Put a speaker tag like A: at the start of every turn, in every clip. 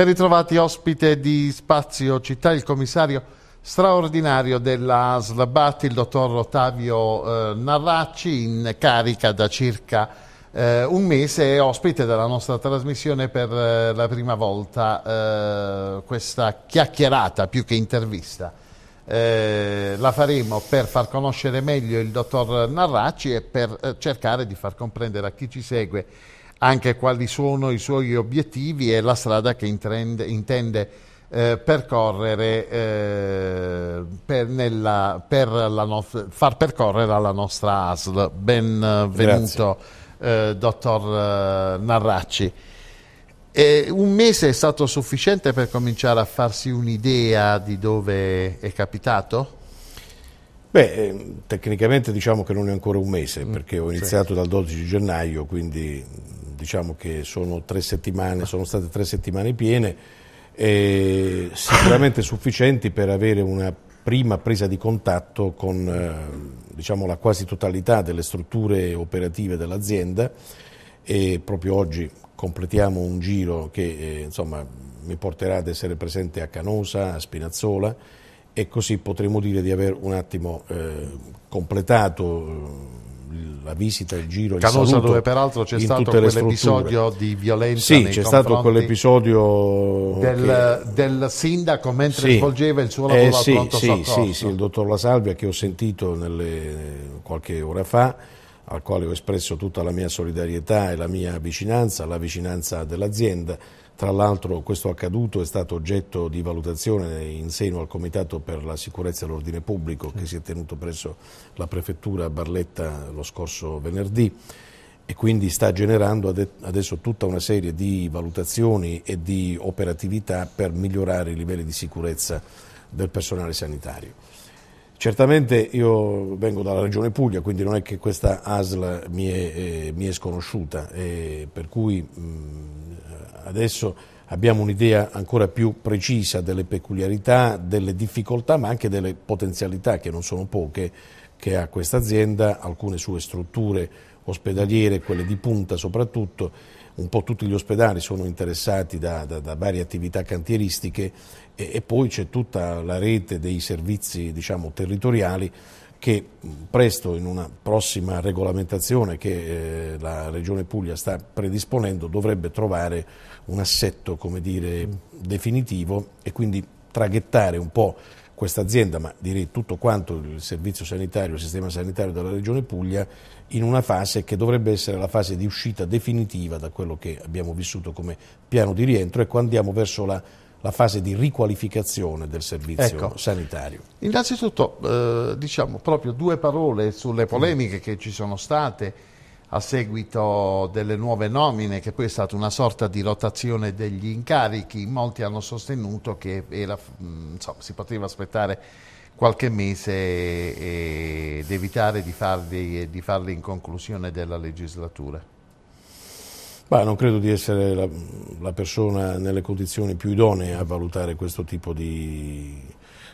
A: Ben ritrovati ospite di Spazio Città, il commissario straordinario della ASL il dottor Ottavio eh, Narracci, in carica da circa eh, un mese e ospite della nostra trasmissione per eh, la prima volta. Eh, questa chiacchierata più che intervista eh, la faremo per far conoscere meglio il dottor Narracci e per eh, cercare di far comprendere a chi ci segue anche quali sono i suoi obiettivi e la strada che intrende, intende eh, percorrere eh, per, nella, per nostra, far percorrere alla nostra ASL. Benvenuto, eh, eh, dottor eh, Narracci. E un mese è stato sufficiente per cominciare a farsi un'idea di dove è capitato?
B: Beh, eh,
A: tecnicamente diciamo che non è ancora un
B: mese, mm, perché ho iniziato sì. dal 12 gennaio, quindi diciamo che sono, sono state tre settimane piene, eh, sicuramente sufficienti per avere una prima presa di contatto con eh, diciamo, la quasi totalità delle strutture operative dell'azienda e proprio oggi completiamo un giro che eh, insomma, mi porterà ad essere presente a Canosa, a Spinazzola e così potremo dire di aver un attimo eh, completato la visita, il giro, Canosa il saluto dove peraltro c'è stato quell'episodio di violenza sì, c'è stato quell'episodio del,
A: che... del sindaco mentre sì. svolgeva il suo eh, lavoro eh, sì, sì, sì, sì,
B: il dottor La Salvia che ho sentito nelle, qualche ora fa al quale ho espresso tutta la mia solidarietà e la mia vicinanza, la vicinanza dell'azienda tra l'altro questo accaduto è stato oggetto di valutazione in seno al Comitato per la sicurezza e l'ordine pubblico che si è tenuto presso la prefettura a Barletta lo scorso venerdì e quindi sta generando adesso tutta una serie di valutazioni e di operatività per migliorare i livelli di sicurezza del personale sanitario. Certamente io vengo dalla Regione Puglia, quindi non è che questa ASL mi è, eh, mi è sconosciuta, eh, per cui mh, Adesso abbiamo un'idea ancora più precisa delle peculiarità, delle difficoltà ma anche delle potenzialità che non sono poche che ha questa azienda, alcune sue strutture ospedaliere, quelle di punta soprattutto, un po' tutti gli ospedali sono interessati da, da, da varie attività cantieristiche e, e poi c'è tutta la rete dei servizi diciamo, territoriali che mm, presto in una prossima regolamentazione che eh, la Regione Puglia sta predisponendo dovrebbe trovare un assetto dire, mm. definitivo e quindi traghettare un po' questa azienda, ma direi tutto quanto il servizio sanitario, il sistema sanitario della Regione Puglia, in una fase che dovrebbe essere la fase di uscita definitiva da quello che abbiamo vissuto come piano di rientro, e ecco andiamo verso la la fase di riqualificazione del servizio ecco. sanitario.
A: Innanzitutto eh, diciamo proprio due parole sulle polemiche mm. che ci sono state a seguito delle nuove nomine, che poi è stata una sorta di rotazione degli incarichi, molti hanno sostenuto che era, mm, insomma, si poteva aspettare qualche mese ed evitare di farli, di farli in conclusione della legislatura.
B: Bah, non credo di essere la, la, persona nelle condizioni più idonee a valutare questo tipo di,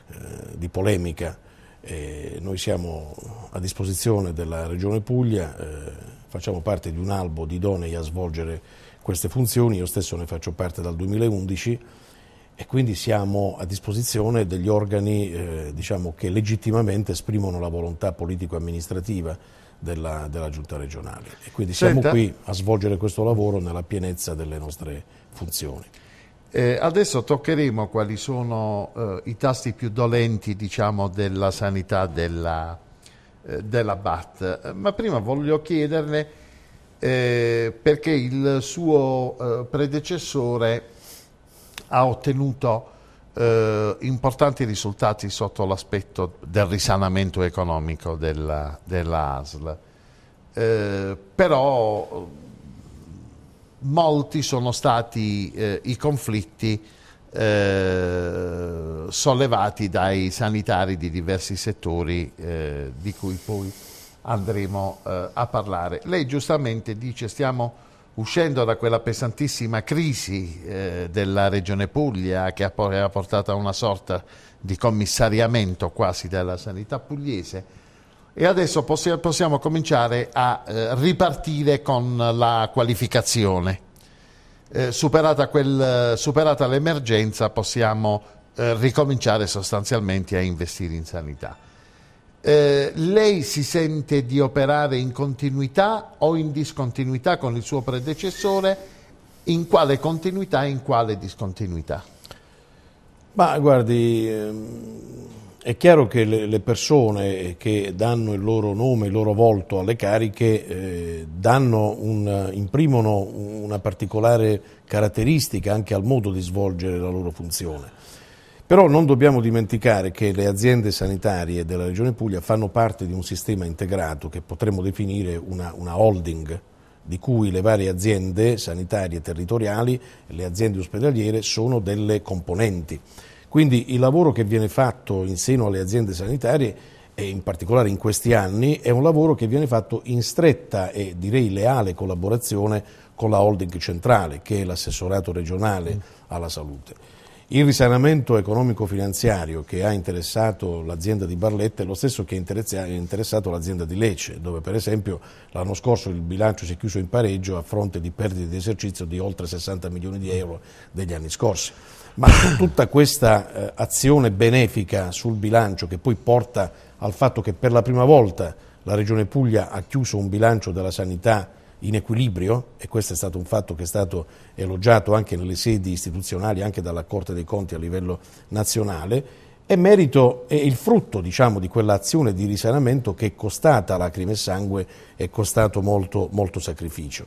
B: eh, di polemica. Eh, noi siamo a disposizione della Regione Puglia, eh, facciamo parte di un albo di idonei a svolgere queste funzioni, io stesso ne faccio parte dal 2011 e quindi siamo a disposizione degli organi eh, diciamo, che legittimamente esprimono la volontà politico-amministrativa della, della giunta regionale. E quindi siamo Senta. qui
A: a svolgere questo lavoro nella pienezza
B: delle nostre
A: funzioni. Eh, adesso toccheremo quali sono eh, i tasti più dolenti diciamo, della sanità della, eh, della, BAT, eh, ma prima voglio chiederle eh, perché il suo eh, predecessore ha ottenuto eh, importanti risultati sotto l'aspetto del risanamento economico della, della ASL, eh, però eh, molti sono stati eh, i conflitti eh, sollevati dai sanitari di diversi settori eh, di cui poi andremo a parlare. Lei giustamente dice stiamo uscendo da quella pesantissima crisi eh, della regione Puglia che ha portato a una sorta di commissariamento quasi della sanità pugliese e adesso possi possiamo cominciare a eh, ripartire con la qualificazione. Eh, superata, superata l'emergenza possiamo eh, ricominciare sostanzialmente a investire in sanità. Eh, lei si sente di operare in continuità o in discontinuità con il suo predecessore? In quale continuità e in quale discontinuità? Ma guardi, ehm,
B: è chiaro che le persone che danno il loro nome, il loro volto alle cariche, eh, un, imprimono una particolare caratteristica anche al modo di svolgere la loro funzione. Però non dobbiamo dimenticare che le aziende sanitarie della Regione Puglia fanno parte di un sistema integrato che potremmo definire una, una holding, di cui le varie aziende sanitarie territoriali e le aziende ospedaliere sono delle componenti. Quindi il lavoro che viene fatto in seno alle aziende sanitarie e in particolare in questi anni è un lavoro che viene fatto in stretta e direi leale collaborazione con la holding centrale che è l'assessorato regionale alla salute. Il risanamento economico-finanziario che ha interessato l'azienda di Barletta è lo stesso che ha interessato l'azienda di Lecce, dove per esempio l'anno scorso il bilancio si è chiuso in pareggio a fronte di perdite di esercizio di oltre 60 milioni di euro degli anni scorsi. Ma tutta questa eh, azione benefica sul bilancio che poi porta al fatto che per la prima volta la Regione Puglia ha chiuso un bilancio della sanità in equilibrio, e questo è stato un fatto che è stato elogiato anche nelle sedi istituzionali, anche dalla Corte dei Conti a livello nazionale, è merito e il frutto diciamo, di quell'azione di risanamento che è costata lacrime e sangue, e costato molto, molto sacrificio.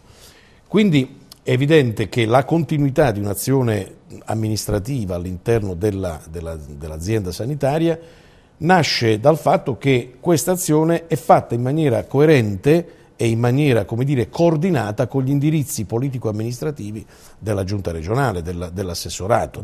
B: Quindi è evidente che la continuità di un'azione amministrativa all'interno della, della, dell'azienda sanitaria nasce dal fatto che questa azione è fatta in maniera coerente e in maniera dire, coordinata con gli indirizzi politico-amministrativi della giunta regionale, della, dell'assessorato.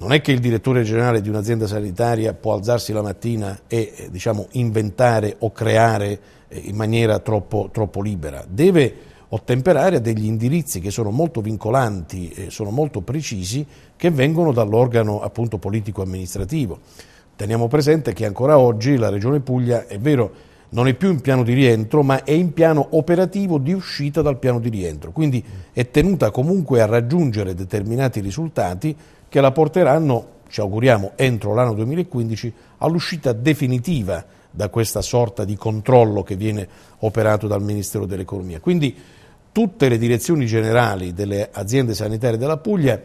B: Non è che il direttore generale di un'azienda sanitaria può alzarsi la mattina e eh, diciamo, inventare o creare eh, in maniera troppo, troppo, libera, deve ottemperare a degli indirizzi che sono molto vincolanti, e sono molto precisi, che vengono dall'organo appunto, politico-amministrativo. Teniamo presente che ancora oggi la Regione Puglia, è vero, non è più in piano di rientro, ma è in piano operativo di uscita dal piano di rientro. Quindi è tenuta comunque a raggiungere determinati risultati che la porteranno, ci auguriamo, entro l'anno 2015 all'uscita definitiva da questa sorta di controllo che viene operato dal Ministero dell'Economia. Quindi tutte le direzioni generali delle aziende sanitarie della Puglia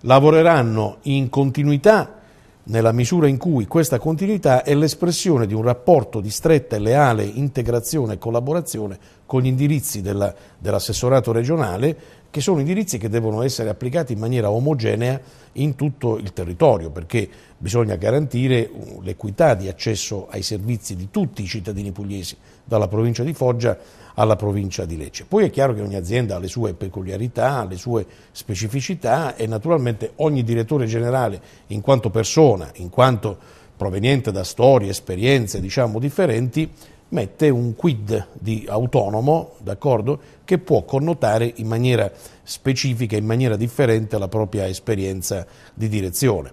B: lavoreranno in continuità nella misura in cui questa continuità è l'espressione di un rapporto di stretta e leale integrazione e collaborazione con gli indirizzi della, dell'assessorato regionale, che sono indirizzi che devono essere applicati in maniera omogenea in tutto il territorio, perché bisogna garantire uh, l'equità di accesso ai servizi di tutti i cittadini pugliesi, dalla provincia di Foggia alla provincia di Lecce. Poi è chiaro che ogni azienda ha le sue peculiarità, le sue specificità e naturalmente ogni direttore generale in quanto persona, in quanto proveniente da storie, esperienze diciamo differenti, mette un quid di autonomo, d'accordo, che può connotare in maniera specifica, in maniera differente la propria esperienza di direzione.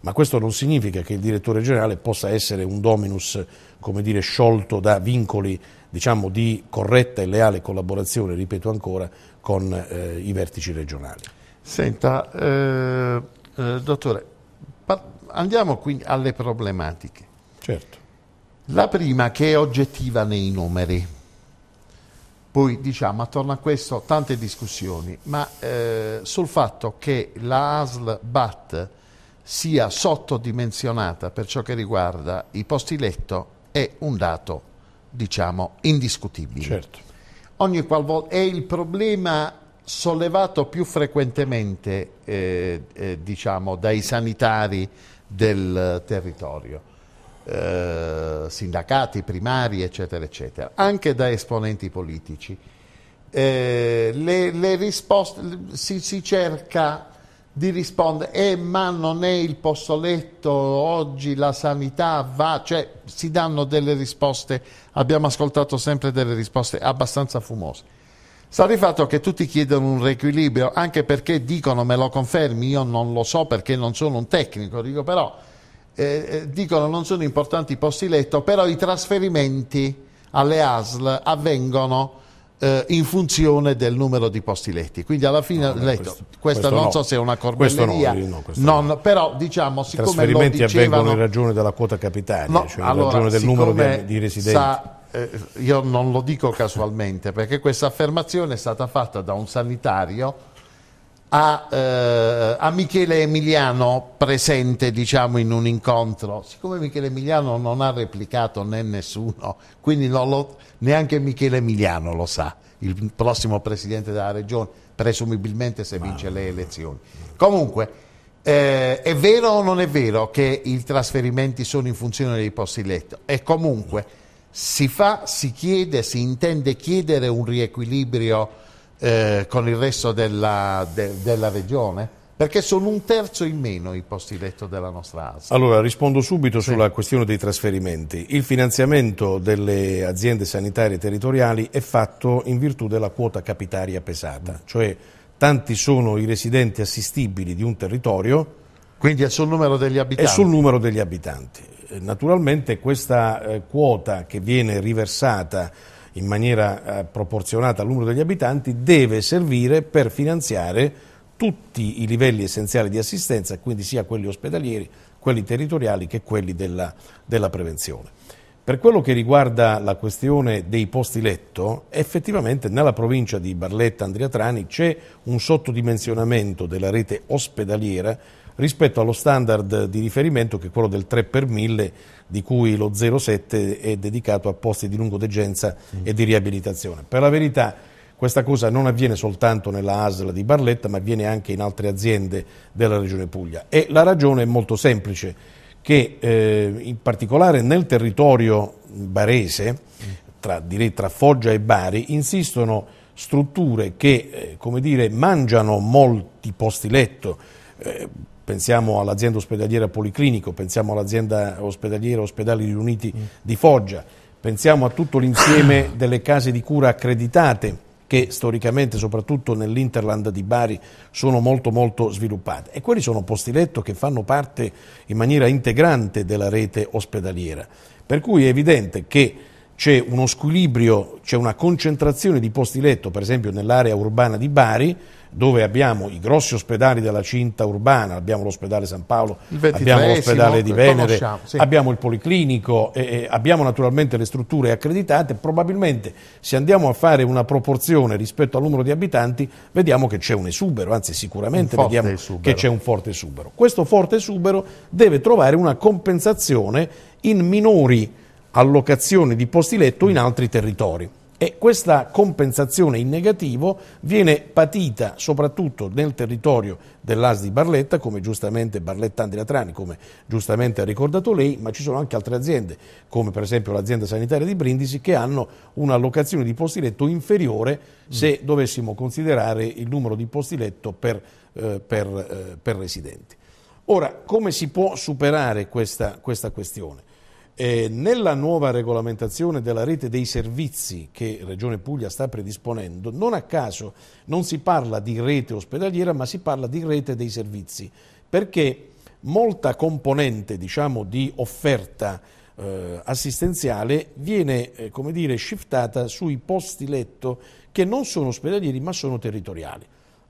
B: Ma questo non significa che il direttore generale possa essere un dominus, come dire, sciolto da vincoli diciamo, di corretta e leale collaborazione, ripeto ancora, con eh, i vertici regionali.
A: Senta, eh, eh, dottore, andiamo quindi alle problematiche. Certo. La prima che è oggettiva nei numeri. Poi diciamo, attorno a questo tante discussioni, ma eh, sul fatto che la ASL BAT sia sottodimensionata per ciò che riguarda i posti letto è un dato diciamo, indiscutibili. Certo. Ogni qualvolta è il problema sollevato più frequentemente eh, eh, diciamo, dai sanitari del territorio, eh, sindacati primari, eccetera, eccetera, anche da esponenti politici. Eh, le, le risposte, si, si cerca di rispondere, eh, ma non è il posto letto, oggi la sanità va, cioè si danno delle risposte, abbiamo ascoltato sempre delle risposte abbastanza fumose. Sta di fatto che tutti chiedono un riequilibrio, anche perché dicono me lo confermi, io non lo so perché non sono un tecnico, dico però, eh, eh dicono non sono importanti i posti letto, però i trasferimenti alle ASL avvengono eh, in funzione del numero di posti letti. Quindi alla fine no, letto, questo, questa questo non no. so se è una corbelleria, no, non, però diciamo siccome I trasferimenti avvengono in
B: ragione della quota capitaria, cioè in allora, ragione del numero di, di residenti. Sa,
A: eh, io non lo dico casualmente perché questa affermazione è stata fatta da un sanitario a, eh, a, Michele Emiliano presente diciamo in un incontro siccome Michele Emiliano non ha replicato né nessuno quindi lo, neanche Michele Emiliano lo sa il prossimo presidente della regione presumibilmente se vince le elezioni comunque eh, è vero o non è vero che i trasferimenti sono in funzione dei posti letto e comunque si fa, si chiede, si intende chiedere un riequilibrio eh, con il resto della, de, della regione? perché sono un terzo in meno i posti letto della nostra ASL.
B: Allora, rispondo subito sì. sulla questione dei trasferimenti. Il finanziamento delle aziende sanitarie territoriali è fatto in virtù della quota capitaria pesata, mm. cioè tanti sono i residenti assistibili di un territorio. Quindi è sul numero degli abitanti. È sul numero degli abitanti. Eh, naturalmente questa eh, quota che viene riversata in maniera eh, proporzionata al numero degli abitanti, deve servire per finanziare tutti i livelli essenziali di assistenza, quindi sia quelli ospedalieri, quelli territoriali che quelli della, della prevenzione. Per quello che riguarda la questione dei posti letto, effettivamente nella provincia di Barletta andriatrani c'è un sottodimensionamento della rete ospedaliera rispetto allo standard di riferimento che è quello del 3 per 1000 di cui lo 0,7 è dedicato a posti di lungo degenza mm. e di riabilitazione. Per la verità questa cosa non avviene soltanto nella ASL di Barletta ma avviene anche in altre aziende della Regione Puglia e la ragione è molto semplice che eh, in particolare nel territorio barese, tra, direi tra Foggia e Bari, insistono strutture che eh, come dire, mangiano molti posti letto, eh, pensiamo all'azienda ospedaliera Policlinico, pensiamo all'azienda ospedaliera Ospedali Riuniti mm. di Foggia, pensiamo a tutto l'insieme delle case di cura accreditate che storicamente, soprattutto nell'Interland di Bari, sono molto molto sviluppate. E quelli sono posti letto che fanno parte in maniera integrante della rete ospedaliera. Per cui è evidente che c'è uno squilibrio, c'è una concentrazione di posti letto, per esempio nell'area urbana di Bari, dove abbiamo i grossi ospedali della cinta urbana, abbiamo l'ospedale San Paolo, abbiamo l'ospedale di Venere, sì. abbiamo il Policlinico, eh, abbiamo naturalmente le strutture accreditate, probabilmente se andiamo a fare una proporzione rispetto al numero di abitanti vediamo che c'è un esubero, anzi sicuramente vediamo esubero. che c'è un forte esubero. Questo forte esubero deve trovare una compensazione in minori allocazioni di posti letto in altri territori e questa compensazione in negativo viene patita soprattutto nel territorio dell'AS di Barletta, come giustamente Barletta Andriatrani, come giustamente ha ricordato lei, ma ci sono anche altre aziende, come per esempio l'azienda sanitaria di Brindisi, che hanno un'allocazione di posti letto inferiore se mm. dovessimo considerare il numero di posti letto per, eh, per, eh, per residenti. Ora, come si può superare questa, questa questione? Eh, nella nuova regolamentazione della rete dei servizi che Regione Puglia sta predisponendo, non a caso non si parla di rete ospedaliera, ma si parla di rete dei servizi, perché molta componente diciamo, di offerta eh, assistenziale viene eh, come dire, shiftata sui posti letto che non sono ospedalieri ma sono territoriali.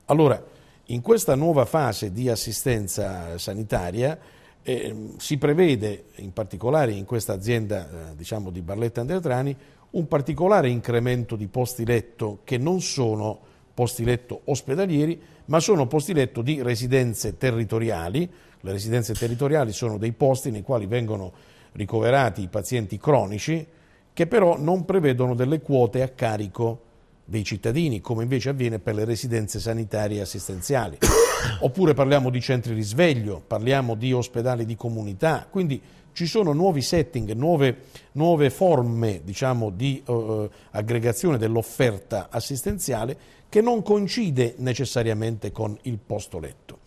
B: Allora, in questa nuova fase di assistenza sanitaria, e mm, si prevede, in particolare in questa azienda eh, diciamo di Barletta Andreatrani, un particolare incremento di posti letto che non sono posti letto ospedalieri, ma sono posti letto di residenze territoriali. Le residenze territoriali sono dei posti nei quali vengono ricoverati i pazienti cronici, che però non prevedono delle quote a carico dei cittadini, come invece avviene per le residenze sanitarie e assistenziali. Oppure parliamo di centri di sveglio, parliamo di ospedali di comunità, quindi ci sono nuovi setting, nuove, nuove forme diciamo, di eh, eh aggregazione dell'offerta assistenziale che non coincide necessariamente con il posto letto.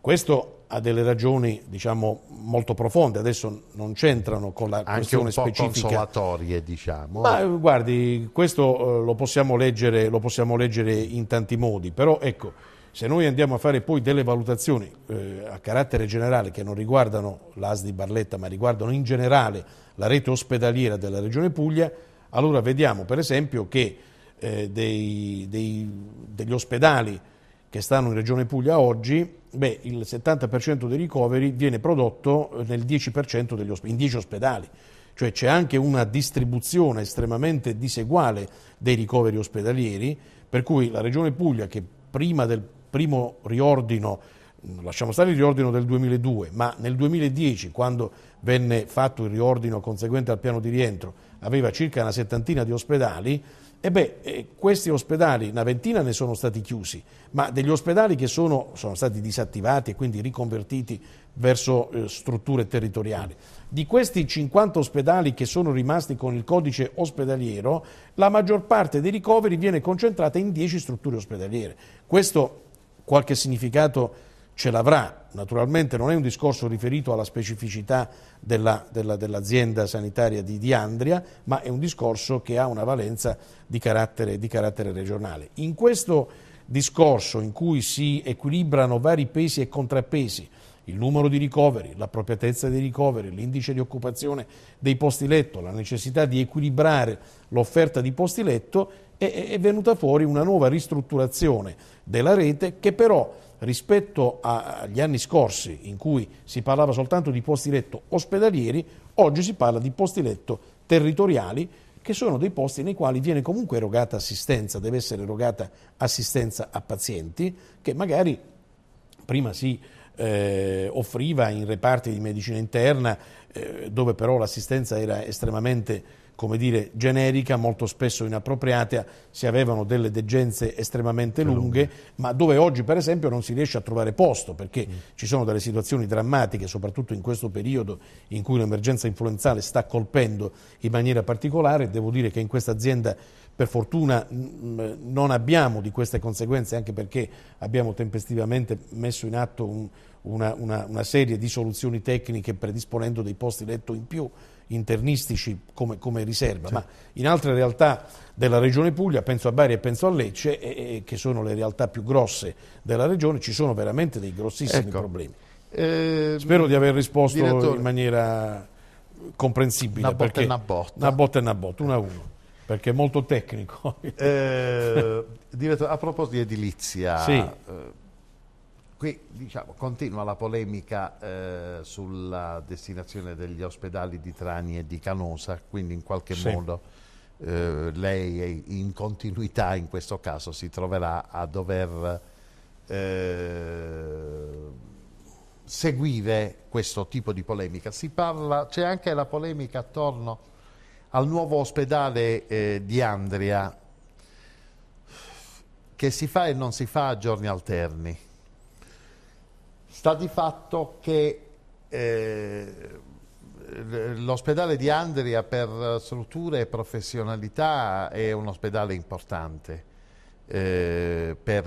B: Questo ha delle ragioni diciamo, molto profonde, adesso non c'entrano con la Anche questione specifica. Anche un po'
A: consolatorie diciamo. Ma
B: guardi, questo eh, lo, possiamo leggere, lo, possiamo leggere, in tanti modi, però ecco, se noi andiamo a fare poi delle valutazioni eh, a carattere generale che non riguardano l'AS di Barletta ma riguardano in generale la rete ospedaliera della Regione Puglia, allora vediamo per esempio che eh, dei, dei, degli ospedali che stanno in Regione Puglia oggi, beh, il 70% dei ricoveri viene prodotto eh, nel 10% osp- in 10 ospedali. Cioè c'è anche una distribuzione estremamente diseguale dei ricoveri ospedalieri, per cui la Regione Puglia, che prima del primo riordino lasciamo stare il riordino del 2002, ma nel 2010, quando venne fatto il riordino conseguente al piano di rientro, aveva circa una settantina di ospedali, e beh, eh, questi ospedali, una ventina ne sono stati chiusi, ma degli ospedali che sono, sono stati disattivati e quindi riconvertiti verso eh, strutture territoriali, di questi 50 ospedali che sono rimasti con il codice ospedaliero, la maggior parte dei ricoveri viene concentrata in 10 strutture ospedaliere. Questo qualche significato ce l'avrà. Naturalmente non è un discorso riferito alla specificità della, della, dell'azienda sanitaria di, di, Andria, ma è un discorso che ha una valenza di carattere, di carattere regionale. In questo discorso in cui si equilibrano vari pesi e contrappesi, il numero di ricoveri, l'appropriatezza dei ricoveri, l'indice di occupazione dei posti letto, la necessità di equilibrare l'offerta di posti letto, è, è venuta fuori una nuova ristrutturazione della rete che però rispetto agli anni scorsi in cui si parlava soltanto di posti letto ospedalieri, oggi si parla di posti letto territoriali che sono dei posti nei quali viene comunque erogata assistenza, deve essere erogata assistenza a pazienti che magari prima si eh, offriva in reparti di medicina interna eh, dove però l'assistenza era estremamente come dire, generica, molto spesso inappropriata, si avevano delle degenze estremamente lunghe, ma dove oggi per esempio non si riesce a trovare posto perché mm. ci sono delle situazioni drammatiche, soprattutto in questo periodo in cui l'emergenza influenzale sta colpendo in maniera particolare. Devo dire che in questa azienda per fortuna non abbiamo di queste conseguenze anche perché abbiamo tempestivamente messo in atto un, una, una, una serie di soluzioni tecniche predisponendo dei posti letto in più internistici come, come riserva, sì. ma in altre realtà della Regione Puglia, penso a Bari e penso a Lecce, e, e, che sono le realtà più grosse della Regione, ci sono veramente dei grossissimi ecco. problemi.
A: Eh, Spero di aver risposto in
B: maniera comprensibile. Una botta e una botta. Una botta e una botta, una a uno perché è molto tecnico.
A: eh, direttore, a proposito di edilizia, sì. eh, Qui diciamo, continua la polemica eh, sulla destinazione degli ospedali di Trani e di Canosa, quindi in qualche sì. modo eh, lei in continuità in questo caso si troverà a dover eh, seguire questo tipo di polemica. c'è anche la polemica attorno al nuovo ospedale eh, di Andria che si fa e non si fa a giorni alterni. Sta di fatto che eh, l'ospedale di Andria per strutture e professionalità è un ospedale importante eh, per,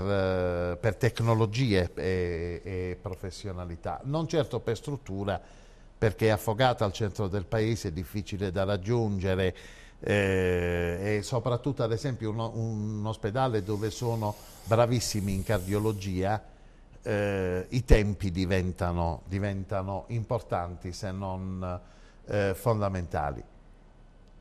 A: per, tecnologie e, e, professionalità, non certo per struttura perché è affogata al centro del paese, è difficile da raggiungere eh, e soprattutto ad esempio un, un ospedale dove sono bravissimi in cardiologia eh, i tempi diventano, diventano, importanti se non eh, fondamentali.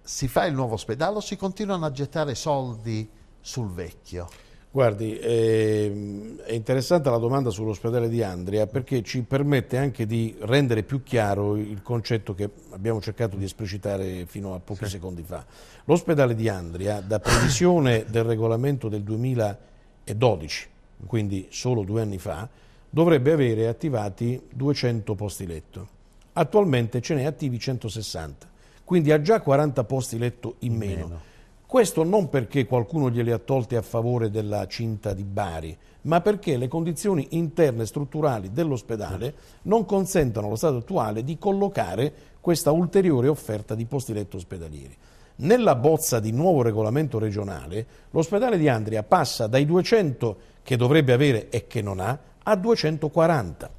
A: Si fa il nuovo ospedale o si continuano a gettare soldi sul vecchio?
B: Guardi, ehm, è interessante la domanda sull'ospedale di Andria perché ci permette anche di rendere più chiaro il concetto che abbiamo cercato di esplicitare fino a pochi sì. secondi fa. L'ospedale di Andria, da previsione del regolamento del 2012, quindi solo due anni fa, dovrebbe avere attivati 200 posti letto. Attualmente ce n'è attivi 160, quindi ha già 40 posti letto in, meno. meno. Questo non perché qualcuno glieli ha tolti a favore della cinta di Bari, ma perché le condizioni interne strutturali dell'ospedale certo. non consentono allo stato attuale di collocare questa ulteriore offerta di posti letto ospedalieri. Nella bozza di nuovo regolamento regionale, l'ospedale di Andria passa dai 200 che dovrebbe avere e che non ha a 240.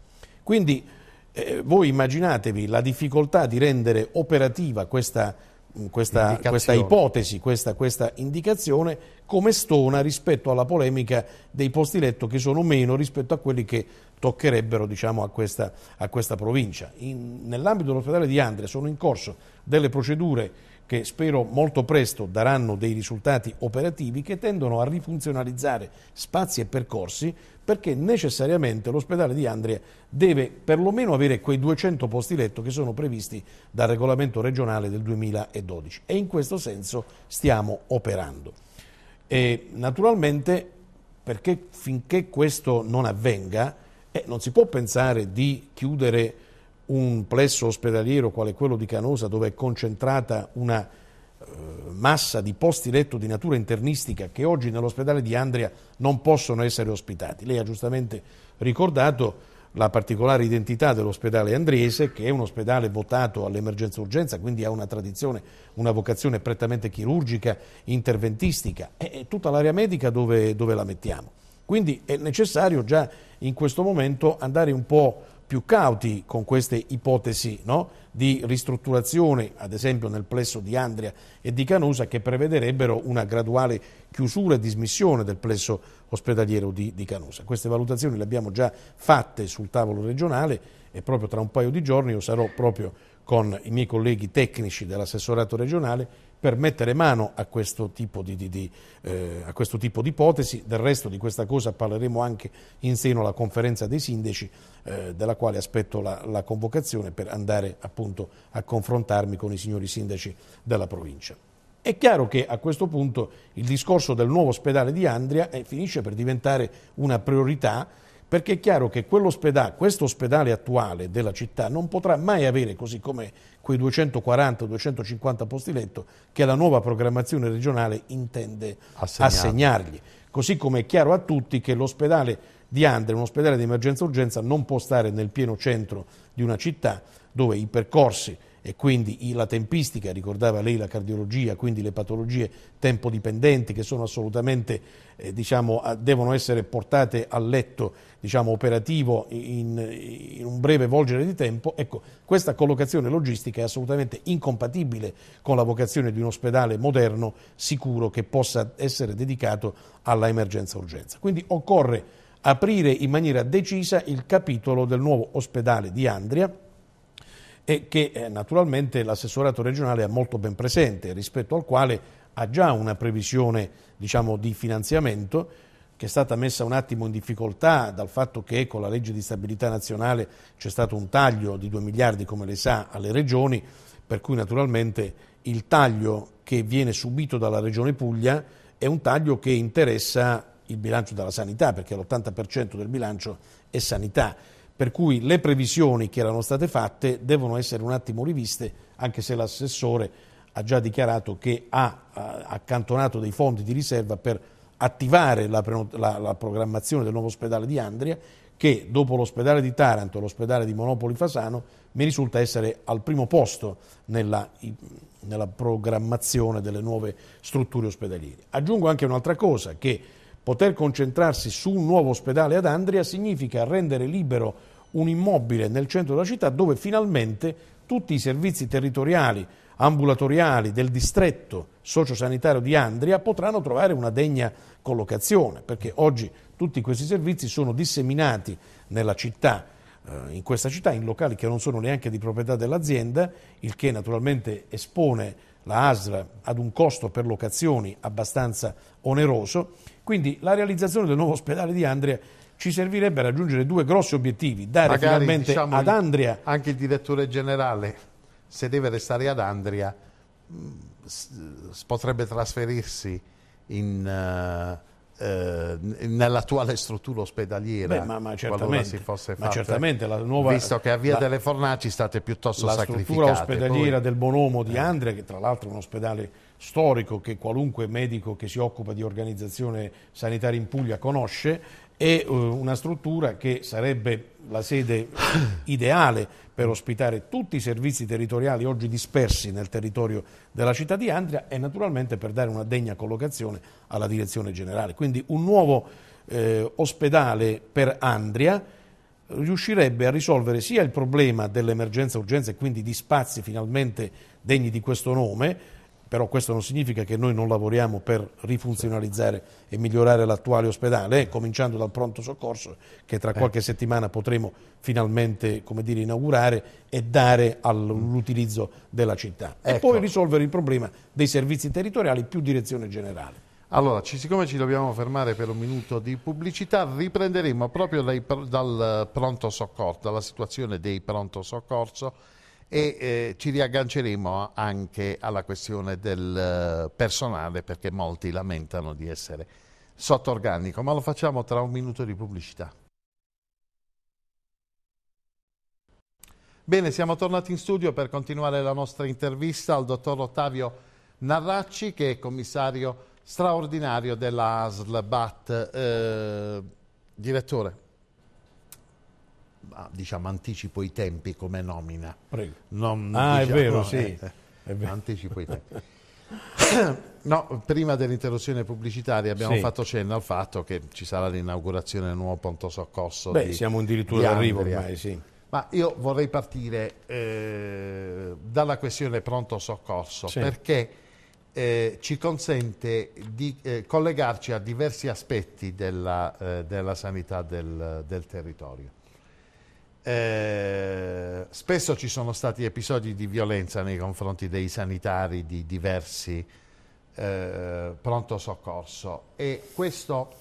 B: Quindi eh, voi immaginatevi la difficoltà di rendere operativa questa, mm, questa, questa ipotesi, questa, questa, indicazione, come stona rispetto alla polemica dei posti letto che sono meno rispetto a quelli che toccherebbero diciamo, a, questa, a, questa, provincia. Nell'ambito dell'ospedale di Andria sono in corso delle procedure che spero molto presto daranno dei risultati operativi che tendono a rifunzionalizzare spazi e percorsi perché necessariamente l'ospedale di Andria deve perlomeno avere quei 200 posti letto che sono previsti dal regolamento regionale del 2012 e in questo senso stiamo operando. E naturalmente perché finché questo non avvenga eh, non si può pensare di chiudere un plesso ospedaliero quale quello di Canosa dove è concentrata una eh, massa di posti letto di natura internistica che oggi nell'ospedale di Andria non possono essere ospitati. Lei ha giustamente ricordato la particolare identità dell'ospedale andriese che è un ospedale votato all'emergenza urgenza, quindi ha una tradizione, una vocazione prettamente chirurgica, interventistica e tutta l'area medica dove, dove la mettiamo. Quindi è necessario già in questo momento andare un po' più cauti con queste ipotesi no? di ristrutturazione, ad esempio nel plesso di Andria e di Canusa, che prevederebbero una graduale chiusura e dismissione del plesso ospedaliero di, di Canusa. Queste valutazioni le abbiamo già fatte sul tavolo regionale e proprio tra un paio di giorni io sarò proprio con i miei colleghi tecnici dell'assessorato regionale per mettere mano a questo tipo di, di, di, eh, a questo tipo di ipotesi. Del resto di questa cosa parleremo anche in seno alla conferenza dei sindaci, eh, della quale aspetto la, la convocazione per andare appunto a confrontarmi con i signori sindaci della provincia. È chiaro che a questo punto il discorso del nuovo ospedale di Andria eh, finisce per diventare una priorità perché è chiaro che questo ospedale attuale della città non potrà mai avere, così come quei 240-250 posti letto, che la nuova programmazione regionale intende Assegnati. assegnargli. Così come è chiaro a tutti che l'ospedale di Andre, un ospedale di emergenza urgenza, non può stare nel pieno centro di una città dove i percorsi e quindi la tempistica, ricordava lei la cardiologia, quindi le patologie tempodipendenti che sono assolutamente, eh, diciamo, devono essere portate al letto diciamo, operativo in, in, un breve volgere di tempo, ecco, questa collocazione logistica è assolutamente incompatibile con la vocazione di un ospedale moderno, sicuro, che possa essere dedicato alla emergenza-urgenza. Quindi occorre aprire in maniera decisa il capitolo del nuovo ospedale di Andria, e che eh, naturalmente l'assessorato regionale ha molto ben presente, rispetto al quale ha già una previsione diciamo, di finanziamento che è stata messa un attimo in difficoltà dal fatto che con la legge di stabilità nazionale c'è stato un taglio di 2 miliardi, come le sa, alle regioni, per cui naturalmente il taglio che viene subito dalla Regione Puglia è un taglio che interessa il bilancio della sanità, perché l'80% del bilancio è sanità per cui le previsioni che erano state fatte devono essere un attimo riviste, anche se l'assessore ha già dichiarato che ha accantonato dei fondi di riserva per attivare la, la, la programmazione del nuovo ospedale di Andria, che dopo l'ospedale di Taranto e l'ospedale di Monopoli Fasano mi risulta essere al primo posto nella, nella programmazione delle nuove strutture ospedaliere. Aggiungo anche un'altra cosa, che poter concentrarsi su un nuovo ospedale ad Andria significa rendere libero un immobile nel centro della città dove finalmente tutti i servizi territoriali, ambulatoriali del distretto sociosanitario di Andria potranno trovare una degna collocazione, perché oggi tutti questi servizi sono disseminati nella città, eh, in questa città, in locali che non sono neanche di proprietà dell'azienda, il che naturalmente espone la ASL ad un costo per locazioni abbastanza oneroso, quindi la realizzazione del nuovo ospedale di Andria ci servirebbe a raggiungere due grossi obiettivi, dare Magari, finalmente diciamo, ad Andria...
A: Anche il direttore generale, se deve restare ad Andria, mm, potrebbe trasferirsi in... Uh, nell'attuale struttura ospedaliera Beh, ma, ma, certamente, si fosse fatta, ma certamente la nuova, visto che a Via la, delle Fornaci state piuttosto la sacrificate la struttura ospedaliera poi,
B: del Bonomo di eh. Andrea che tra l'altro è un ospedale storico che qualunque medico che si occupa di organizzazione sanitaria in Puglia conosce è eh, una struttura che sarebbe la sede ideale per ospitare tutti i servizi territoriali oggi dispersi nel territorio della città di Andria e naturalmente per dare una degna collocazione alla direzione generale. Quindi un nuovo eh, ospedale per Andria riuscirebbe a risolvere sia il problema dell'emergenza urgenza e quindi di spazi finalmente degni di questo nome, però questo non significa che noi non lavoriamo per rifunzionalizzare e migliorare l'attuale ospedale, cominciando dal pronto soccorso che tra eh. qualche settimana potremo finalmente dire, inaugurare e dare all'utilizzo mm. della città. Ecco. E poi
A: risolvere il problema dei servizi territoriali più direzione generale. Allora, siccome ci dobbiamo fermare per un minuto di pubblicità, riprenderemo proprio dai, dal pronto soccorso, dalla situazione dei pronto soccorso e eh, ci riagganceremo anche alla questione del eh, personale perché molti lamentano di essere sotto organico, ma lo facciamo tra un minuto di pubblicità. Bene, siamo tornati in studio per continuare la nostra intervista al dottor Ottavio Narracci che è commissario straordinario della ASL BAT. Eh, direttore, Ah, diciamo, anticipo i tempi come nomina. Prego. Non, ah, diciamo, è vero, eh, sì. Eh, è vero. Anticipo i tempi. no, prima dell'interruzione pubblicitaria abbiamo sì. fatto cenno al fatto che ci sarà l'inaugurazione del nuovo pronto soccorso. Beh, di, siamo addirittura di arrivo ormai, sì. Ma io vorrei partire eh, dalla questione pronto soccorso sì. perché eh, ci consente di eh, collegarci a diversi aspetti della, eh, della sanità del, del territorio. Eh, spesso ci sono stati episodi di violenza nei confronti dei sanitari di diversi eh, pronto soccorso e questo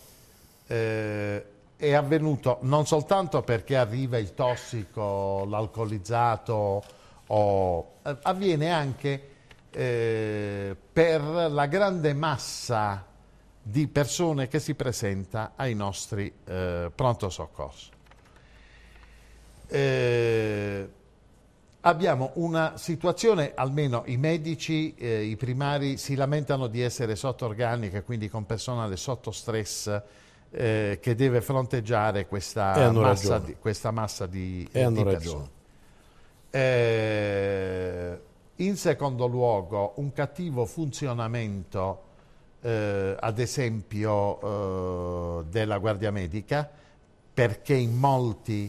A: eh, è avvenuto non soltanto perché arriva il tossico, l'alcolizzato, eh, avviene anche eh, per la grande massa di persone che si presenta ai nostri eh, pronto soccorso eh, abbiamo una situazione, almeno i medici, eh, i primari si lamentano di essere sotto organica, quindi con personale sotto stress eh, che deve fronteggiare questa massa, di, questa massa di, e hanno di ragione. persone. Eh, in secondo luogo, un cattivo funzionamento, eh, ad esempio, eh, della guardia medica, perché in molti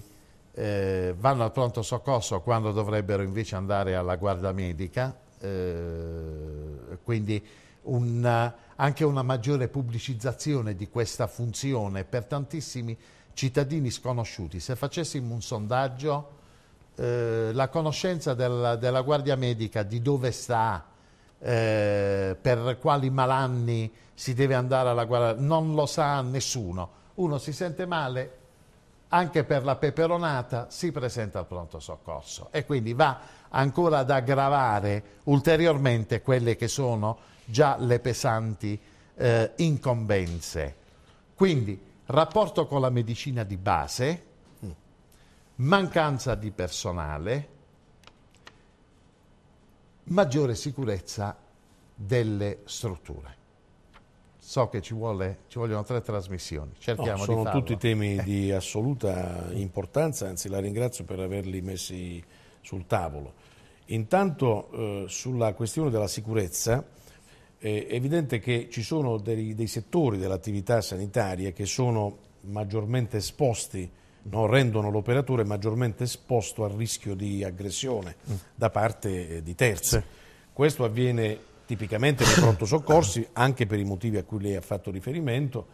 A: eh, vanno al pronto soccorso quando dovrebbero invece andare alla guardia medica, eh, quindi una, anche una maggiore pubblicizzazione di questa funzione per tantissimi cittadini sconosciuti. Se facessimo un sondaggio, eh, la conoscenza del, della guardia medica di dove sta, eh, per quali malanni si deve andare alla guardia, non lo sa nessuno. Uno si sente male, anche per la peperonata si presenta al pronto soccorso e quindi va ancora ad aggravare ulteriormente quelle che sono già le pesanti eh, incombenze. Quindi rapporto con la medicina di base, mancanza di personale, maggiore sicurezza delle strutture. So che ci, vuole, ci vogliono tre trasmissioni, cerchiamo no, sono tutti
B: temi eh. di assoluta importanza, anzi la ringrazio per averli messi sul tavolo. Intanto eh, sulla questione della sicurezza è evidente che ci sono dei, dei settori dell'attività sanitaria che sono maggiormente esposti No, rendono l'operatore maggiormente esposto al rischio di aggressione mm. da parte eh, di terzi. Questo avviene tipicamente nei pronto soccorsi, anche per i motivi a cui lei ha fatto riferimento,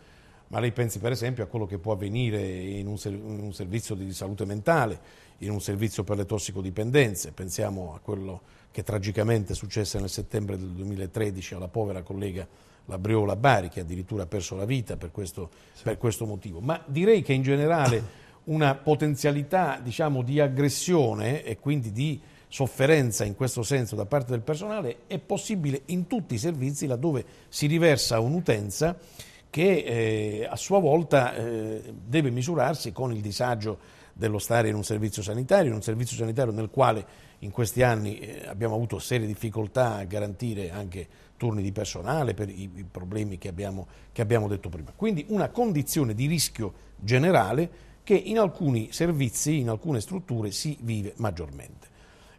B: ma lei pensi per esempio a quello che può avvenire in un, in un servizio di salute mentale, in un servizio per le tossicodipendenze, pensiamo a quello che tragicamente è successo nel settembre del 2013 alla povera collega Labriola Bari, che addirittura ha perso la vita per questo, sì. per questo motivo. Ma direi che in generale una potenzialità diciamo, di aggressione e quindi di sofferenza in questo senso da parte del personale è possibile in tutti i servizi laddove si riversa un'utenza che eh, a sua volta eh, deve misurarsi con il disagio dello stare in un servizio sanitario, in un servizio sanitario nel quale in questi anni eh, abbiamo avuto serie difficoltà a garantire anche turni di personale per i, i problemi che abbiamo, che abbiamo detto prima. Quindi una condizione di rischio generale che in alcuni servizi, in alcune strutture si vive maggiormente.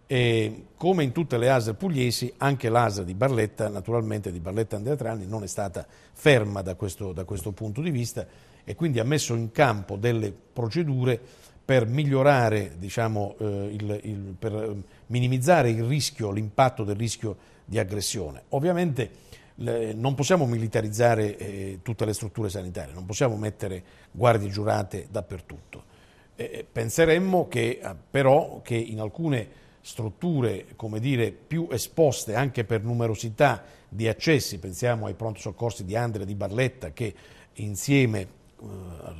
B: E come in tutte le ASL pugliesi, anche l'ASL di Barletta, naturalmente di Barletta Andreatrani, non è stata ferma da questo, da questo punto di vista e quindi ha messo in campo delle procedure per migliorare, diciamo, eh, il, il, per eh, minimizzare il rischio, l'impatto del rischio di aggressione. Ovviamente le, non possiamo militarizzare eh, tutte le strutture sanitarie, non possiamo mettere guardie giurate dappertutto. Eh, penseremmo che, eh, però che in alcune strutture dire, più esposte anche per numerosità di accessi, pensiamo ai pronto soccorsi di Andrea di Barletta che insieme eh,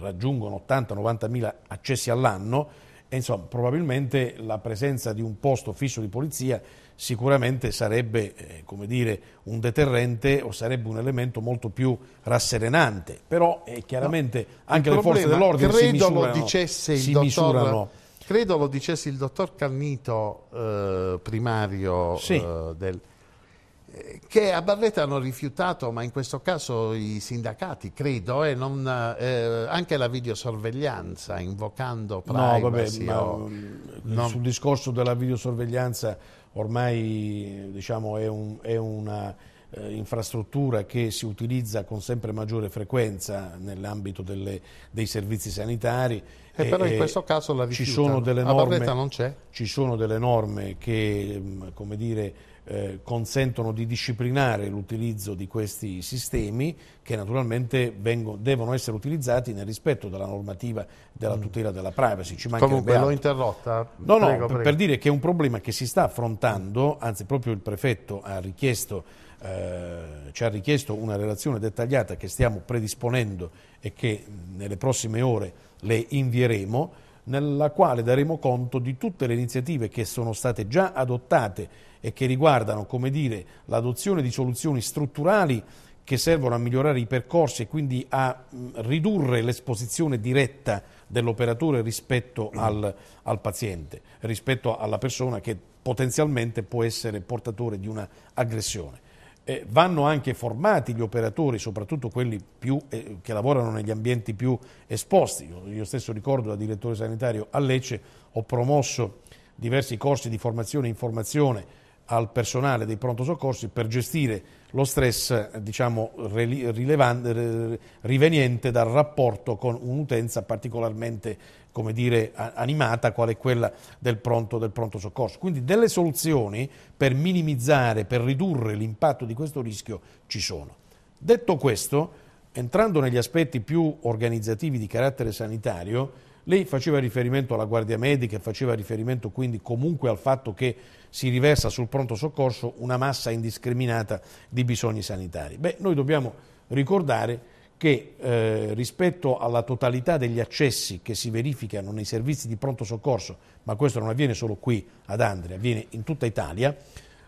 B: raggiungono 80-90 mila accessi all'anno, e insomma, probabilmente la presenza di un posto fisso di polizia sicuramente sarebbe eh, dire, un deterrente o sarebbe un elemento molto più
A: rasserenante, però eh, chiaramente no, anche le forze dell'ordine si misurano, dicesse il si dottor... misurano credo lo dicesse il dottor Carnito eh, primario sì. eh, del, eh, che a Barletta hanno rifiutato, ma in questo caso i sindacati, credo, e eh, non, eh, anche la videosorveglianza, invocando privacy. No, vabbè, o,
B: non... sul discorso della videosorveglianza ormai diciamo, è, un, è una eh, infrastruttura che si utilizza con sempre maggiore frequenza nell'ambito dei servizi sanitari e però in eh, questo caso la Ci sono delle norme, non c'è? Ci sono delle norme che mm, come dire, eh, consentono di disciplinare l'utilizzo di questi sistemi che naturalmente vengono, devono essere utilizzati nel rispetto della normativa della mm. tutela della privacy. Ci Comunque l'ho interrotta. No, prego, no, prego. per dire che è un problema che si sta affrontando, anzi proprio il prefetto ha richiesto, eh, ci ha richiesto una relazione dettagliata che stiamo predisponendo e che mm, nelle prossime ore le invieremo, nella quale daremo conto di tutte le iniziative che sono state già adottate e che riguardano, come dire, l'adozione di soluzioni strutturali che servono a migliorare i percorsi e quindi a ridurre l'esposizione diretta dell'operatore rispetto mm. al, al, paziente, rispetto alla persona che potenzialmente può essere portatore di una aggressione eh, vanno anche formati gli operatori, soprattutto quelli più, eh, che lavorano negli ambienti più esposti. Io, io, stesso ricordo da direttore sanitario a Lecce ho promosso diversi corsi di formazione e informazione al personale dei pronto soccorsi per gestire lo stress diciamo, riveniente dal rapporto con un'utenza particolarmente dire, animata, quale è quella del pronto, del pronto soccorso. Quindi delle soluzioni per minimizzare, per ridurre l'impatto di questo rischio ci sono. Detto questo, entrando negli aspetti più organizzativi di carattere sanitario, lei faceva riferimento alla guardia medica, faceva riferimento quindi comunque al fatto che si riversa sul pronto soccorso una massa indiscriminata di bisogni sanitari. Beh, noi dobbiamo ricordare che eh, rispetto alla totalità degli accessi che si verificano nei servizi di pronto soccorso, ma questo non avviene solo qui ad Andria, avviene in tutta Italia,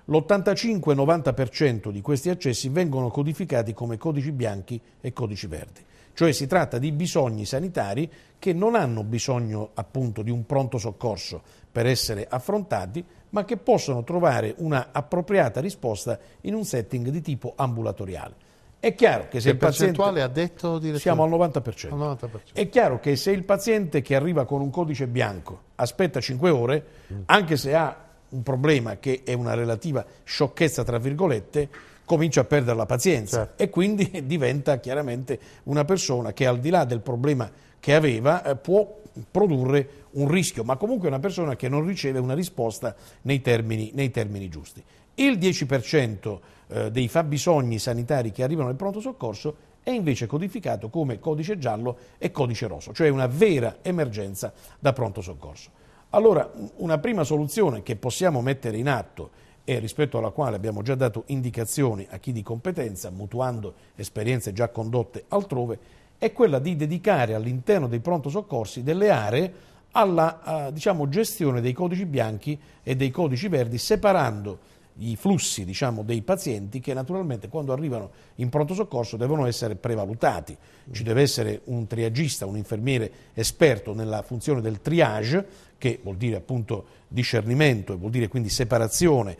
B: l'85-90% di questi accessi vengono codificati come codici bianchi e codici verdi. Cioè si tratta di bisogni sanitari che non hanno bisogno appunto di un pronto soccorso per essere affrontati, ma che possono trovare una appropriata risposta in un setting di tipo ambulatoriale.
A: È chiaro che se che il paziente... ha detto direttore? Siamo al 90%. 90%.
B: È chiaro che se il paziente che arriva con un codice bianco aspetta 5 ore, mm. anche se ha un problema che è una relativa sciocchezza, tra virgolette, comincia a perdere la pazienza certo. e quindi diventa chiaramente una persona che al di là del problema che aveva eh, può produrre un rischio, ma comunque una persona che non riceve una risposta nei termini, nei termini giusti. Il 10% eh, dei fabbisogni sanitari che arrivano nel pronto soccorso è invece codificato come codice giallo e codice rosso, cioè una vera emergenza da pronto soccorso. Allora, una prima soluzione che possiamo mettere in atto e rispetto alla quale abbiamo già dato indicazioni a chi di competenza, mutuando esperienze già condotte altrove, è quella di dedicare all'interno dei pronto soccorsi delle aree alla eh, diciamo, gestione dei codici bianchi e dei codici verdi, separando i flussi diciamo, dei pazienti che naturalmente quando arrivano in pronto soccorso devono essere prevalutati. Ci deve essere un triagista, un infermiere esperto nella funzione del triage, che vuol dire appunto discernimento, vuol dire quindi separazione,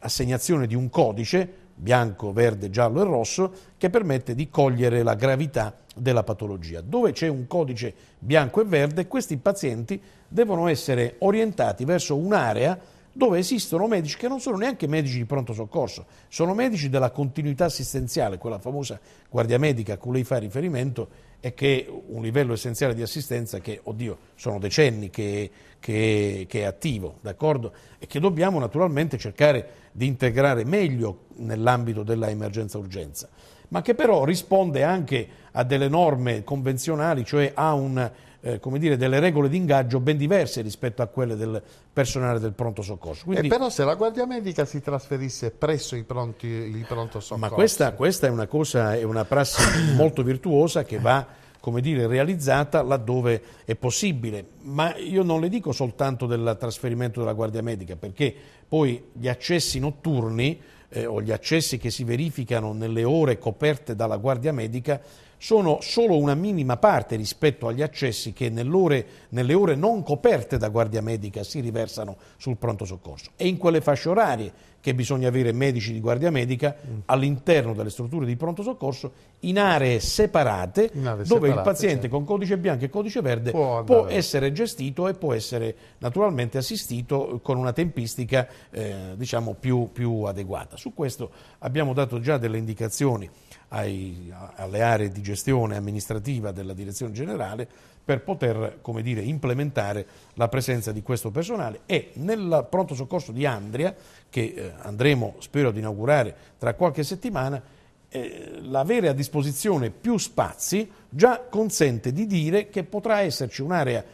B: assegnazione di un codice bianco, verde, giallo e rosso, che permette di cogliere la gravità della patologia. Dove c'è un codice bianco e verde, questi pazienti devono essere orientati verso un'area dove esistono medici che non sono neanche medici di pronto soccorso, sono medici della continuità assistenziale, quella famosa guardia medica a cui lei fa riferimento è che un livello essenziale di assistenza che, oddio, sono decenni che, che, che è attivo, d'accordo? E che dobbiamo naturalmente cercare di integrare meglio nell'ambito della emergenza-urgenza, ma che però risponde anche a delle norme convenzionali, cioè a un eh, come dire, delle regole di ingaggio ben diverse rispetto a quelle del personale del pronto soccorso.
A: Quindi, eh però se la guardia medica si trasferisse presso i, pronti, i pronto soccorso... Ma questa,
B: questa è una cosa, è una prassi molto virtuosa che va come dire, realizzata laddove è possibile. Ma io non le dico soltanto del trasferimento della guardia medica, perché poi gli accessi notturni eh, o gli accessi che si verificano nelle ore coperte dalla guardia medica sono solo una minima parte rispetto agli accessi che nelle ore non coperte da guardia medica si riversano sul pronto soccorso. È in quelle fasce orarie che bisogna avere medici di guardia medica mm. all'interno delle strutture di pronto soccorso in aree separate in aree dove separate, il paziente certo. con codice bianco e codice verde può, può essere gestito e può essere naturalmente assistito con una tempistica eh, diciamo più, più adeguata. Su questo abbiamo dato già delle indicazioni ai, alle aree di gestione amministrativa della direzione generale per poter dire, implementare la presenza di questo personale e nel pronto soccorso di Andria, che eh, andremo spero ad inaugurare tra qualche settimana, eh, l'avere a disposizione più spazi già consente di dire che potrà esserci un'area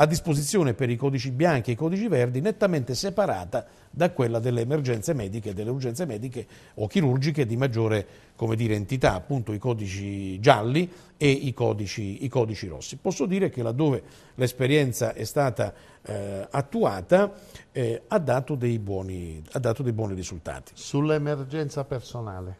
B: a disposizione per i codici bianchi e i codici verdi nettamente separata da quella delle emergenze mediche delle urgenze mediche o chirurgiche di maggiore dire, entità, appunto i codici gialli e i codici, i codici, rossi. Posso dire che laddove l'esperienza è stata eh, attuata eh, ha, dato buoni, ha dato dei buoni risultati. Sull'emergenza personale?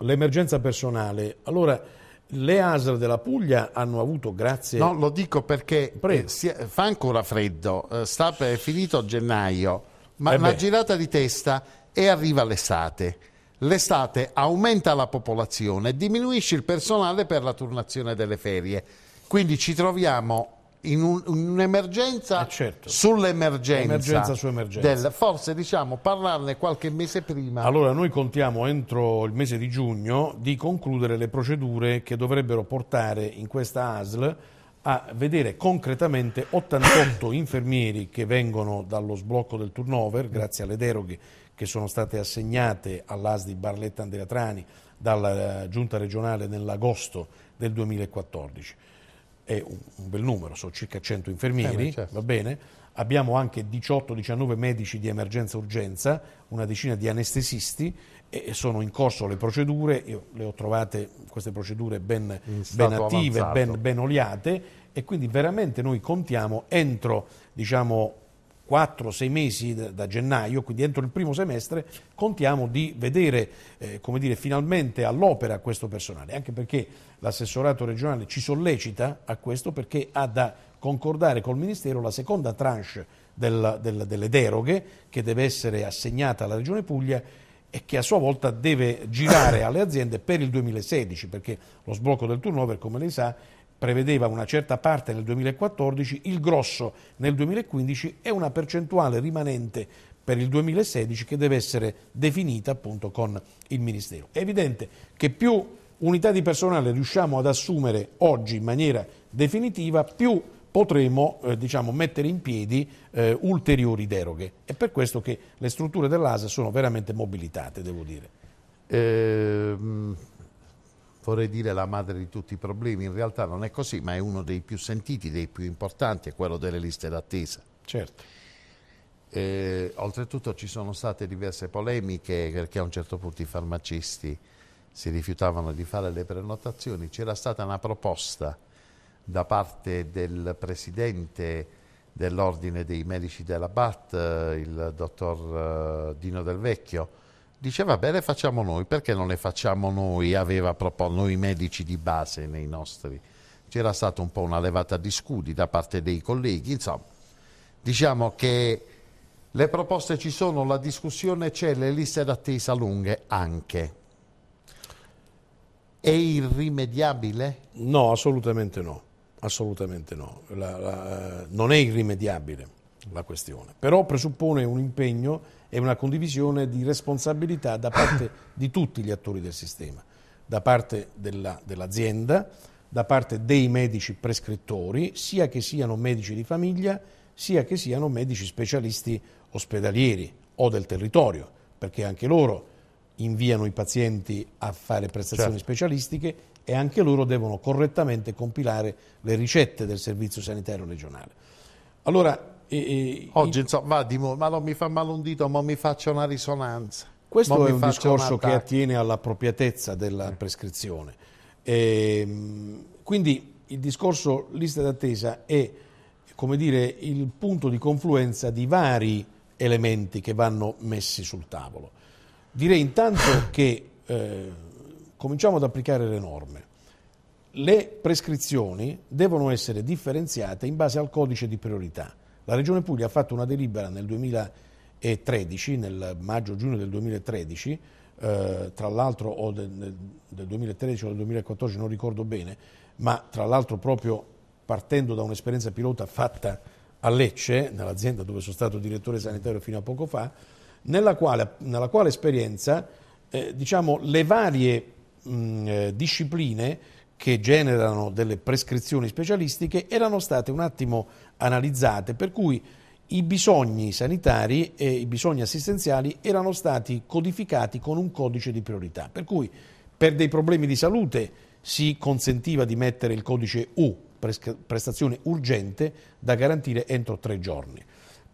B: L'emergenza personale, allora...
A: Le ASL della Puglia hanno avuto grazie... No, lo dico perché eh, si, fa ancora freddo, eh, sta per, è finito gennaio, ma eh una girata di testa e arriva l'estate. L'estate aumenta la popolazione, diminuisce il personale per la turnazione delle ferie. Quindi ci troviamo in, un, in un'emergenza eh certo. sull'emergenza su del, forse diciamo parlarne qualche mese prima allora
B: noi contiamo entro il mese di giugno di concludere le procedure che dovrebbero portare in questa ASL a vedere concretamente 88 infermieri che vengono dallo sblocco del turnover grazie alle deroghe che sono state assegnate all'AS di Barletta Andrea Trani dalla eh, giunta regionale nell'agosto del 2014 è un, un bel numero, sono circa 100 infermieri, eh, certo. va bene? Abbiamo anche 18-19 medici di emergenza-urgenza, una decina di anestesisti e sono in corso le procedure, io le ho trovate queste procedure ben,
A: ben attive, ben,
B: ben, oliate e quindi veramente noi contiamo entro diciamo, 4-6 mesi da gennaio, quindi entro il primo semestre, contiamo di vedere eh, come dire, finalmente all'opera questo personale, anche perché l'assessorato regionale ci sollecita a questo perché ha da concordare col Ministero la seconda tranche del, del, delle deroghe che deve essere assegnata alla Regione Puglia e che a sua volta deve girare alle aziende per il 2016, perché lo sblocco del turnover, come lei sa, prevedeva una certa parte nel 2014, il grosso nel 2015 e una percentuale rimanente per il 2016 che deve essere definita appunto con il Ministero. È evidente che più unità di personale riusciamo ad assumere oggi in maniera definitiva, più potremo eh, diciamo, mettere in piedi eh, ulteriori deroghe. È per questo che le strutture dell'ASA sono veramente mobilitate, devo dire.
A: Ehm vorrei dire la madre di tutti i problemi, in realtà non è così, ma è uno dei più sentiti, dei più importanti, è quello delle liste d'attesa. Certo. Eh, oltretutto ci sono state diverse polemiche perché a un certo punto i farmacisti si rifiutavano di fare le prenotazioni, c'era stata una proposta da parte del presidente dell'Ordine dei Medici della BAT, eh, il dottor eh, Dino Del Vecchio, diceva vabbè le facciamo noi, perché non le facciamo noi? Aveva proposto noi medici di base nei nostri. C'era stata un po' una levata di scudi da parte dei colleghi, insomma, diciamo che le proposte ci sono, la discussione c'è, le liste d'attesa lunghe anche. È irrimediabile? No, assolutamente no, assolutamente no. La, la, eh, non è irrimediabile
B: la questione, però presuppone un impegno e una condivisione di responsabilità da parte di tutti gli attori del sistema, da parte dell'azienda, da parte dei medici prescrittori, sia che siano medici di famiglia, sia che siano medici specialisti ospedalieri o del territorio, perché anche loro inviano i pazienti a fare prestazioni certo. specialistiche e anche loro devono correttamente compilare le ricette del servizio sanitario regionale. Allora,
A: e, e, Oggi insomma va di mo- ma non mi fa male un dito, ma mi faccia una risonanza. Questo mo è un discorso che attiene
B: all'appropriatezza della eh. prescrizione. E, ehm, quindi il discorso lista d'attesa è come dire, il punto di confluenza di vari elementi che vanno messi sul tavolo. Direi intanto che eh, cominciamo ad applicare le norme. Le prescrizioni devono essere differenziate in base al codice di priorità la Regione Puglia ha fatto una delibera nel 2013, nel maggio-giugno del 2013, eh, tra l'altro o del, del 2013 o del 2014, non ricordo bene, ma tra l'altro proprio partendo da un'esperienza pilota fatta a Lecce, nell'azienda dove sono stato direttore sanitario fino a poco fa, nella quale, nella quale esperienza eh, diciamo, le varie mh, mm, eh, discipline che generano delle prescrizioni specialistiche erano state un attimo analizzate, per cui i bisogni sanitari e i bisogni assistenziali erano stati codificati con un codice di priorità, per cui per dei problemi di salute si consentiva di mettere il codice U, prestazione urgente da garantire entro tre giorni.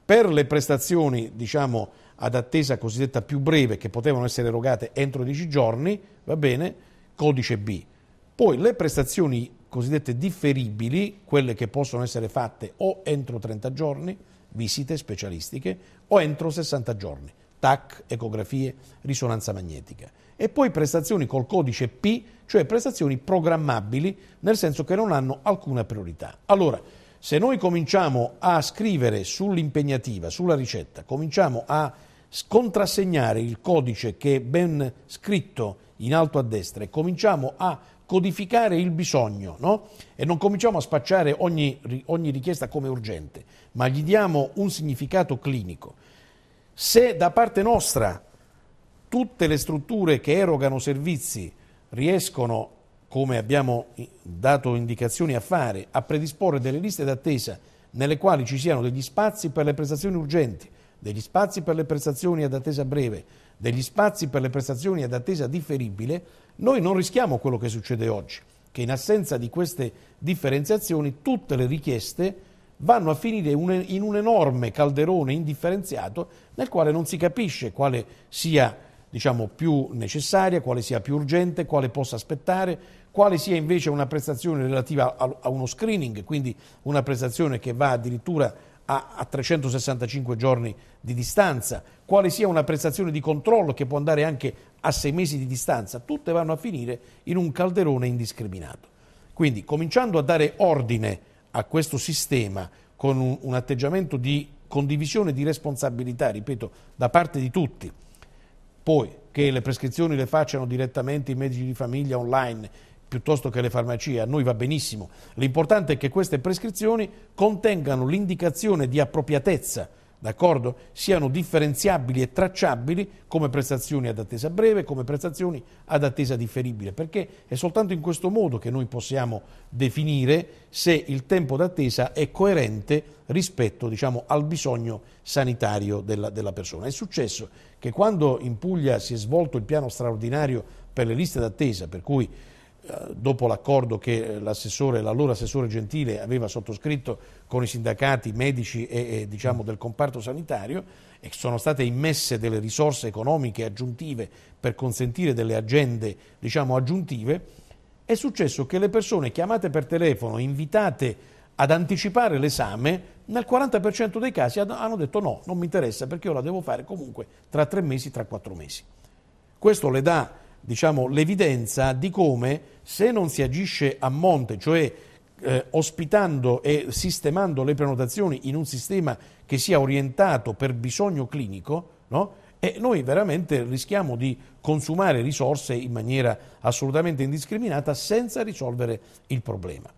B: Per le prestazioni diciamo, ad attesa cosiddetta più breve, che potevano essere erogate entro dieci giorni, va bene, codice B. Poi le prestazioni cosiddette differibili, quelle che possono essere fatte o entro 30 giorni, visite specialistiche, o entro 60 giorni, TAC, ecografie, risonanza magnetica. E poi prestazioni col codice P, cioè prestazioni programmabili, nel senso che non hanno alcuna priorità. Allora, se noi cominciamo a scrivere sull'impegnativa, sulla ricetta, cominciamo a contrassegnare il codice che è ben scritto in alto a destra e cominciamo a codificare il bisogno no? e non cominciamo a spacciare ogni, ogni richiesta come urgente, ma gli diamo un significato clinico. Se da parte nostra tutte le strutture che erogano servizi riescono, come abbiamo dato indicazioni a fare, a predisporre delle liste d'attesa nelle quali ci siano degli spazi per le prestazioni urgenti, degli spazi per le prestazioni ad attesa breve, degli spazi per le prestazioni ad attesa differibile, noi non rischiamo quello che succede oggi, che in assenza di queste differenziazioni tutte le richieste vanno a finire in un enorme calderone indifferenziato nel quale non si capisce quale sia diciamo, più necessaria, quale sia più urgente, quale possa aspettare, quale sia invece una prestazione relativa a uno screening, quindi una prestazione che va addirittura a, 365 giorni di distanza, quale sia una prestazione di controllo che può andare anche a sei mesi di distanza, tutte vanno a finire in un calderone indiscriminato. Quindi cominciando a dare ordine a questo sistema con un, un atteggiamento di condivisione di responsabilità, ripeto, da parte di tutti, poi che le prescrizioni le facciano direttamente i medici di famiglia online piuttosto che le farmacie, a noi va benissimo. L'importante è che queste prescrizioni contengano l'indicazione di appropriatezza, d'accordo? Siano differenziabili e tracciabili come prestazioni ad attesa breve, come prestazioni ad attesa differibile, perché è soltanto in questo modo che noi possiamo definire se il tempo d'attesa è coerente rispetto diciamo, al bisogno sanitario della, della persona. È successo che quando in Puglia si è svolto il piano straordinario per le liste d'attesa, per cui eh, dopo l'accordo che eh, l'allora assessore Gentile aveva sottoscritto con i sindacati medici e, e diciamo, del comparto sanitario e sono state immesse delle risorse economiche aggiuntive per consentire delle agende diciamo, aggiuntive, è successo che le persone chiamate per telefono, invitate ad anticipare l'esame, nel 40% dei casi hanno detto no, non mi interessa perché io la devo fare comunque tra tre mesi, tra quattro mesi. Questo le dà diciamo, l'evidenza di come se non si agisce a monte, cioè eh, ospitando e sistemando le prenotazioni in un sistema che sia orientato per bisogno clinico, no? e noi veramente rischiamo di consumare risorse in maniera assolutamente indiscriminata senza risolvere il problema.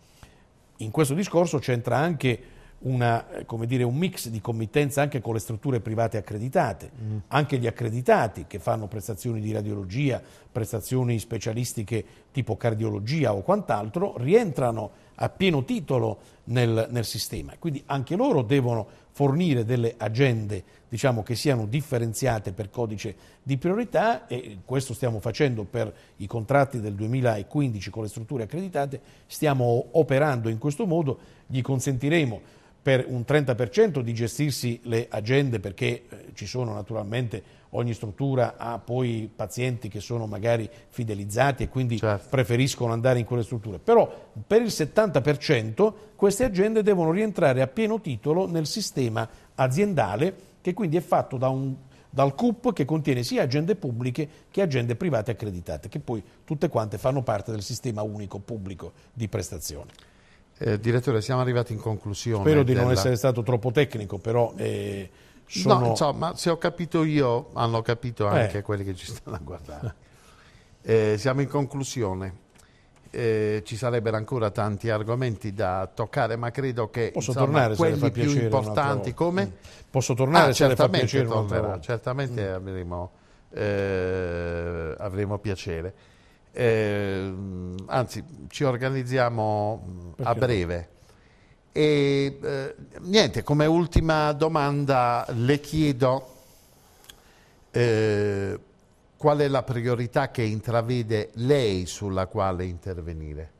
B: In questo discorso c'entra anche una, dire, un mix di committenza anche con le strutture private accreditate, mm. anche gli accreditati che fanno prestazioni di radiologia, prestazioni specialistiche tipo cardiologia o quant'altro, rientrano a pieno titolo nel, nel sistema. Quindi anche loro devono fornire delle agende diciamo, che siano differenziate per codice di priorità e questo stiamo facendo per i contratti del 2015 con le strutture accreditate, stiamo operando in questo modo, gli consentiremo per un 30% di gestirsi le agende perché eh, ci sono naturalmente ogni struttura ha poi pazienti che sono magari fidelizzati e quindi certo. preferiscono andare in quelle strutture, però per il 70% queste agende devono rientrare a pieno titolo nel sistema aziendale che quindi è fatto da un, dal CUP che contiene sia agende pubbliche che agende private accreditate, che poi tutte quante fanno parte del sistema unico pubblico di prestazione.
A: Eh, direttore, siamo arrivati in conclusione. Spero di della... non essere
B: stato troppo tecnico,
A: però... Eh, sono... No, insomma, se ho capito io, hanno capito eh. anche eh. quelli che ci stanno a guardare. Eh, siamo in conclusione. Eh, ci sarebbero ancora tanti argomenti da toccare, ma credo che Posso insomma, tornare, quelli più importanti come... Mm. Posso tornare ah, se le fa piacere tornerà, Certamente mm. avremo, avremo piacere. Eh, anzi, ci organizziamo mm, Perché? a breve. E eh, niente, come ultima domanda le chiedo eh, qual è la priorità che intravede lei sulla quale intervenire?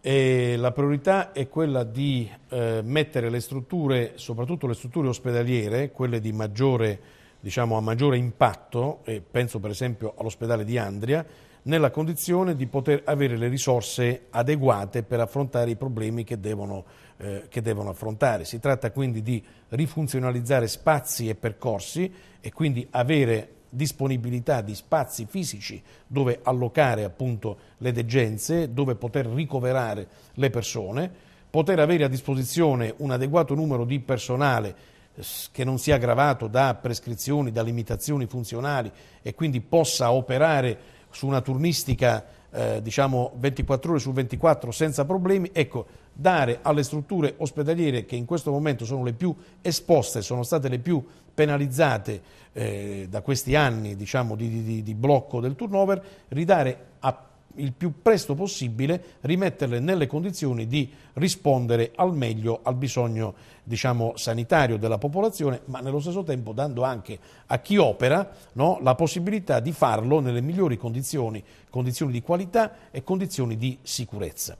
A: E la priorità è quella di eh, mettere le strutture,
B: soprattutto le strutture ospedaliere, quelle di maggiore, diciamo, a maggiore impatto, e penso per esempio all'ospedale di Andria, nella condizione di poter avere le risorse adeguate per affrontare i problemi che devono, eh, che devono affrontare. Si tratta quindi di rifunzionalizzare spazi e percorsi e quindi avere disponibilità di spazi fisici dove allocare appunto le degenze, dove poter ricoverare le persone, poter avere a disposizione un adeguato numero di personale eh, che non sia aggravato da prescrizioni, da limitazioni funzionali e quindi possa operare su una turnistica eh, diciamo 24 ore su 24 senza problemi, ecco, dare alle strutture ospedaliere che in questo momento sono le più esposte, sono state le più penalizzate eh, da questi anni diciamo, di, di, di blocco del turnover, ridare a il più presto possibile rimetterle nelle condizioni di rispondere al meglio al bisogno diciamo, sanitario della popolazione, ma nello stesso tempo dando anche a chi opera no, la possibilità di farlo nelle migliori condizioni, condizioni di qualità e condizioni di sicurezza.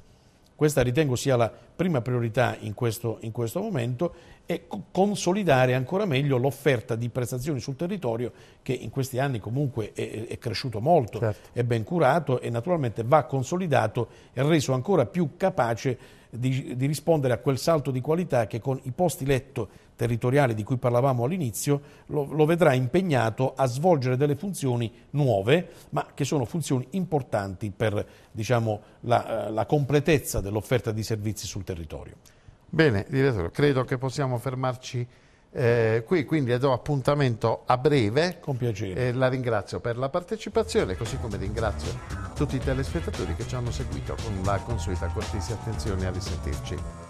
B: Questa ritengo sia la prima priorità in questo, in questo momento e consolidare ancora meglio l'offerta di prestazioni sul territorio che in questi anni comunque è, è cresciuto molto, certo. è ben curato e naturalmente va consolidato e reso ancora più capace di, di rispondere a quel salto di qualità che con i posti letto territoriale di cui parlavamo all'inizio lo, lo, vedrà impegnato a svolgere delle funzioni nuove, ma che sono funzioni importanti per diciamo, la, eh,
A: la completezza dell'offerta di servizi sul territorio. Bene, direttore, credo che possiamo fermarci eh, qui, quindi le do appuntamento a breve. Con piacere. Eh, la ringrazio per la partecipazione, così come ringrazio tutti i telespettatori che ci hanno seguito con la consueta cortese attenzione a risentirci.